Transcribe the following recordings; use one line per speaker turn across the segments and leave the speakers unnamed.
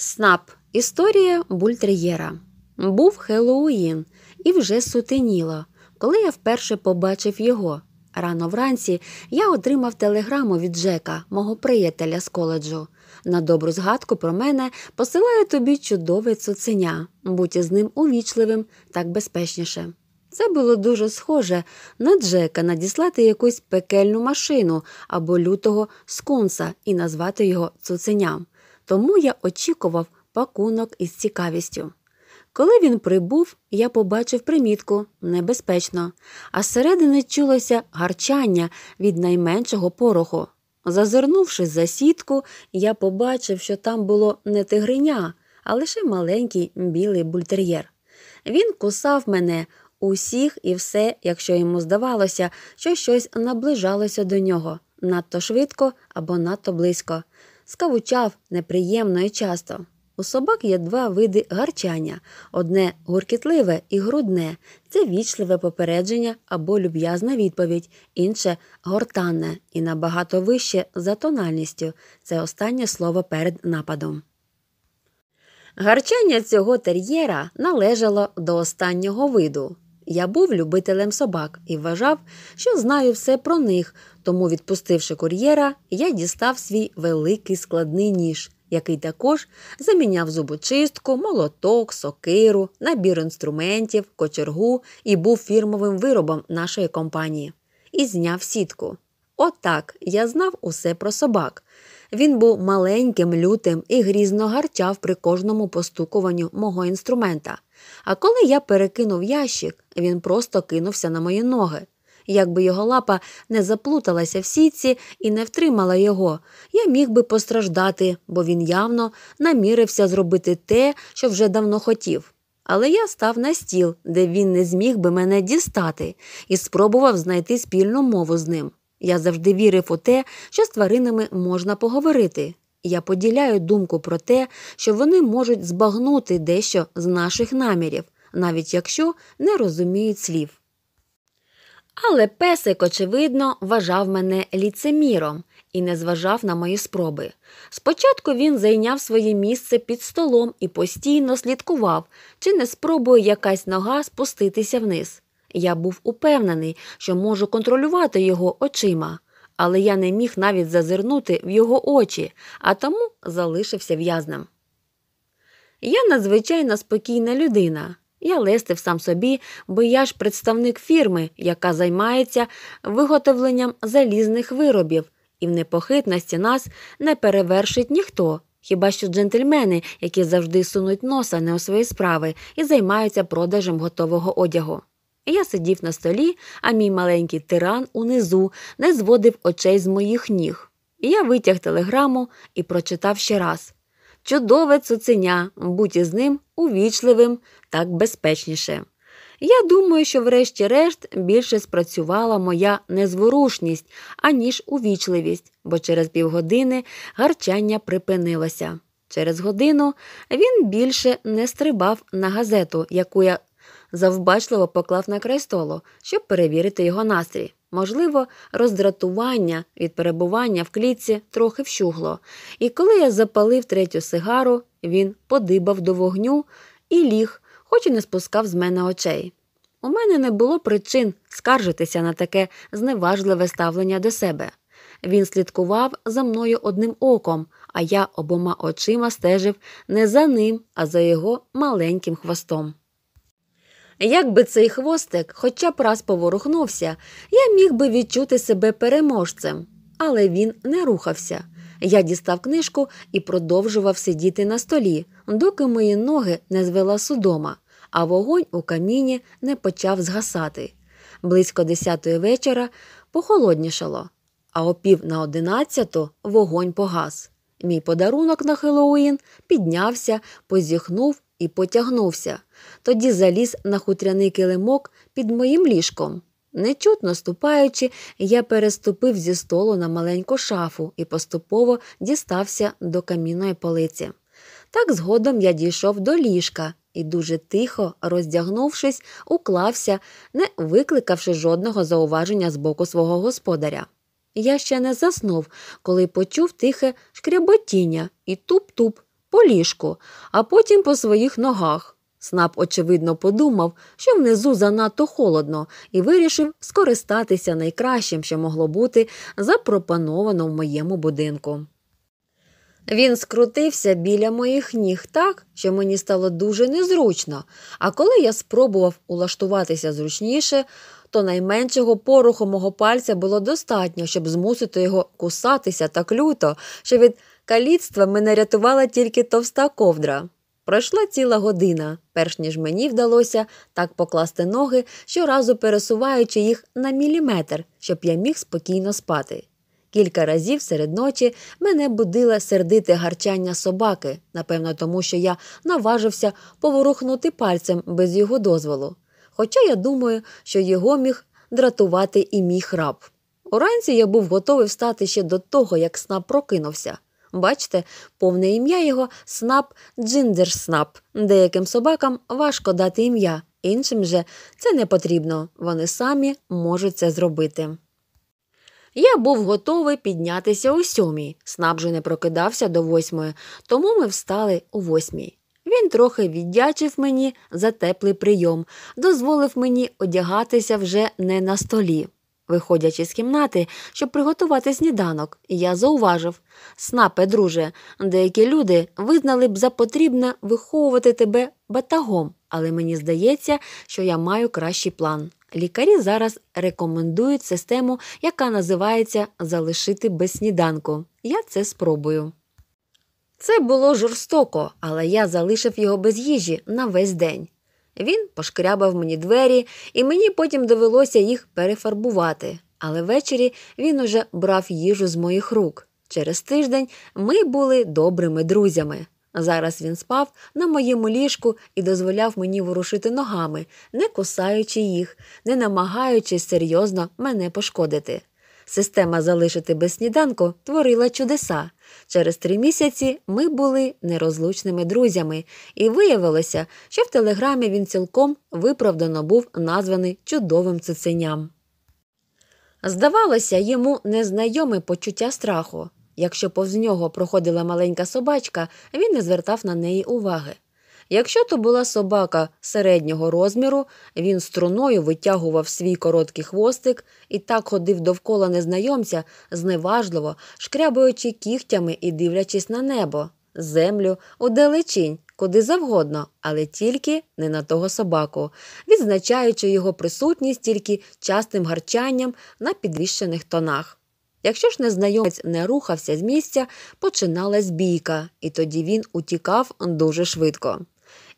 Снап. Історія бультер'єра. Був Хеллоуін, і вже сутеніло, коли я вперше побачив його. Рано вранці я отримав телеграму від Джека, мого приятеля з коледжу. На добру згадку про мене посилаю тобі чудове цуценя, будь із ним увічливим, так безпечніше. Це було дуже схоже на Джека надіслати якусь пекельну машину або лютого скунса і назвати його цуценям тому я очікував пакунок із цікавістю. Коли він прибув, я побачив примітку небезпечно, а зсередини чулося гарчання від найменшого пороху. Зазирнувши за сітку, я побачив, що там було не тигриня, а лише маленький білий бультер'єр. Він кусав мене усіх і все, якщо йому здавалося, що щось наближалося до нього надто швидко або надто близько скавучав неприємно і часто. У собак є два види гарчання: одне гуркітливе і грудне, це вічливе попередження або люб'язна відповідь, інше гортанне і набагато вище за тональністю це останнє слово перед нападом. Гарчання цього тер'єра належало до останнього виду. Я був любителем собак і вважав, що знаю все про них, тому, відпустивши кур'єра, я дістав свій великий складний ніж, який також заміняв зубочистку, молоток, сокиру, набір інструментів, кочергу і був фірмовим виробом нашої компанії. І зняв сітку. Отак я знав усе про собак. Він був маленьким, лютим і грізно гарчав при кожному постукуванню мого інструмента. А коли я перекинув ящик, він просто кинувся на мої ноги. Якби його лапа не заплуталася в сітці і не втримала його, я міг би постраждати, бо він явно намірився зробити те, що вже давно хотів. Але я став на стіл, де він не зміг би мене дістати, і спробував знайти спільну мову з ним. Я завжди вірив у те, що з тваринами можна поговорити. Я поділяю думку про те, що вони можуть збагнути дещо з наших намірів, навіть якщо не розуміють слів. Але песик, очевидно, вважав мене ліцеміром і не зважав на мої спроби. Спочатку він зайняв своє місце під столом і постійно слідкував, чи не спробує якась нога спуститися вниз. Я був упевнений, що можу контролювати його очима, але я не міг навіть зазирнути в його очі, а тому залишився в'язнем. Я надзвичайно спокійна людина. Я лестив сам собі, бо я ж представник фірми, яка займається виготовленням залізних виробів, і в непохитності нас не перевершить ніхто, хіба що джентльмени, які завжди сунуть носа не у свої справи і займаються продажем готового одягу. Я сидів на столі, а мій маленький тиран унизу не зводив очей з моїх ніг. Я витяг телеграму і прочитав ще раз Чудове цуценя, будь із ним увічливим, так безпечніше. Я думаю, що, врешті-решт, більше спрацювала моя незворушність, аніж увічливість, бо через півгодини гарчання припинилося. Через годину він більше не стрибав на газету, яку я завбачливо поклав на край столу, щоб перевірити його настрій. Можливо, роздратування від перебування в клітці трохи вщугло, і коли я запалив третю сигару, він подибав до вогню і ліг, хоч і не спускав з мене очей. У мене не було причин скаржитися на таке зневажливе ставлення до себе. Він слідкував за мною одним оком, а я обома очима стежив не за ним, а за його маленьким хвостом. Якби цей хвостик хоча б раз поворухнувся, я міг би відчути себе переможцем, але він не рухався. Я дістав книжку і продовжував сидіти на столі, доки мої ноги не звела судома, а вогонь у каміні не почав згасати. Близько десятої вечора похолоднішало, а о пів на одинадцяту вогонь погас. Мій подарунок на Хеллоуін піднявся, позіхнув і потягнувся. Тоді заліз на хутряний килимок під моїм ліжком. Нечутно ступаючи, я переступив зі столу на маленьку шафу і поступово дістався до камінної полиці. Так згодом я дійшов до ліжка і, дуже тихо, роздягнувшись, уклався, не викликавши жодного зауваження з боку свого господаря. Я ще не заснув, коли почув тихе шкряботіння і туп-туп по ліжку, а потім по своїх ногах. Снап, очевидно, подумав, що внизу занадто холодно, і вирішив скористатися найкращим, що могло бути запропоновано в моєму будинку. Він скрутився біля моїх ніг так, що мені стало дуже незручно, а коли я спробував улаштуватися зручніше, то найменшого поруху мого пальця було достатньо, щоб змусити його кусатися так люто, що від Каліцтва мене рятувала тільки товста ковдра. Пройшла ціла година, перш ніж мені вдалося так покласти ноги, щоразу пересуваючи їх на міліметр, щоб я міг спокійно спати. Кілька разів серед ночі мене будило сердити гарчання собаки, напевно, тому що я наважився поворухнути пальцем без його дозволу. Хоча я думаю, що його міг дратувати і мій храп. Уранці я був готовий встати ще до того, як сна прокинувся. Бачите, повне ім'я його снап Джиндерснап. Деяким собакам важко дати ім'я, іншим же це не потрібно, вони самі можуть це зробити. Я був готовий піднятися о сьомій. Снап же не прокидався до восьмої, тому ми встали о восьмій. Він трохи віддячив мені за теплий прийом, дозволив мені одягатися вже не на столі. Виходячи з кімнати, щоб приготувати сніданок, я зауважив снапе, друже, деякі люди визнали б за потрібне виховувати тебе батагом, але мені здається, що я маю кращий план. Лікарі зараз рекомендують систему, яка називається залишити без сніданку. Я це спробую. Це було жорстоко, але я залишив його без їжі на весь день. Він пошкрябав мені двері, і мені потім довелося їх перефарбувати. Але ввечері він уже брав їжу з моїх рук. Через тиждень ми були добрими друзями. Зараз він спав на моєму ліжку і дозволяв мені ворушити ногами, не кусаючи їх, не намагаючись серйозно мене пошкодити система залишити без сніданку творила чудеса. Через три місяці ми були нерозлучними друзями, і виявилося, що в телеграмі він цілком виправдано був названий чудовим цуценям. Здавалося, йому незнайоме почуття страху. Якщо повз нього проходила маленька собачка, він не звертав на неї уваги. Якщо то була собака середнього розміру, він струною витягував свій короткий хвостик і так ходив довкола незнайомця, зневажливо, шкрябуючи кігтями і дивлячись на небо, землю, удалечінь, куди завгодно, але тільки не на того собаку, відзначаючи його присутність тільки частим гарчанням на підвищених тонах. Якщо ж незнайомець не рухався з місця, починалась бійка, і тоді він утікав дуже швидко.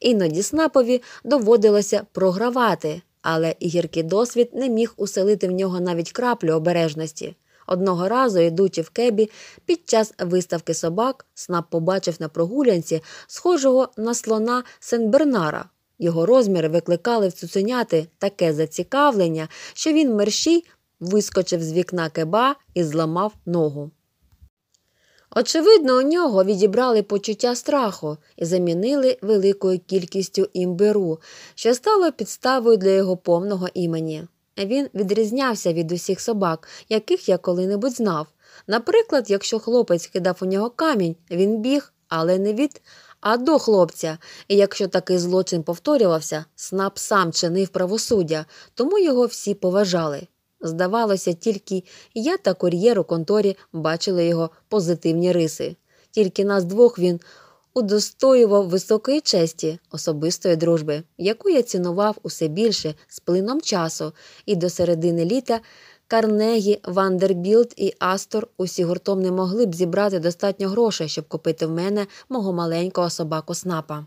Іноді Снапові доводилося програвати, але гіркий досвід не міг уселити в нього навіть краплю обережності. Одного разу, ідучи в кебі, під час виставки собак, снап побачив на прогулянці схожого на слона Бернара. Його розміри викликали в цуценяти таке зацікавлення, що він мерщій вискочив з вікна кеба і зламав ногу. Очевидно, у нього відібрали почуття страху і замінили великою кількістю імберу, що стало підставою для його повного імені. Він відрізнявся від усіх собак, яких я коли-небудь знав. Наприклад, якщо хлопець кидав у нього камінь, він біг, але не від, а до хлопця. І якщо такий злочин повторювався, снап сам чинив правосуддя, тому його всі поважали. Здавалося, тільки я та кур'єр у конторі бачили його позитивні риси, тільки нас двох він удостоював високої честі особистої дружби, яку я цінував усе більше з плином часу, і до середини літа Карнегі, Вандербілд і Астор усі гуртом не могли б зібрати достатньо грошей, щоб купити в мене мого маленького собаку снапа.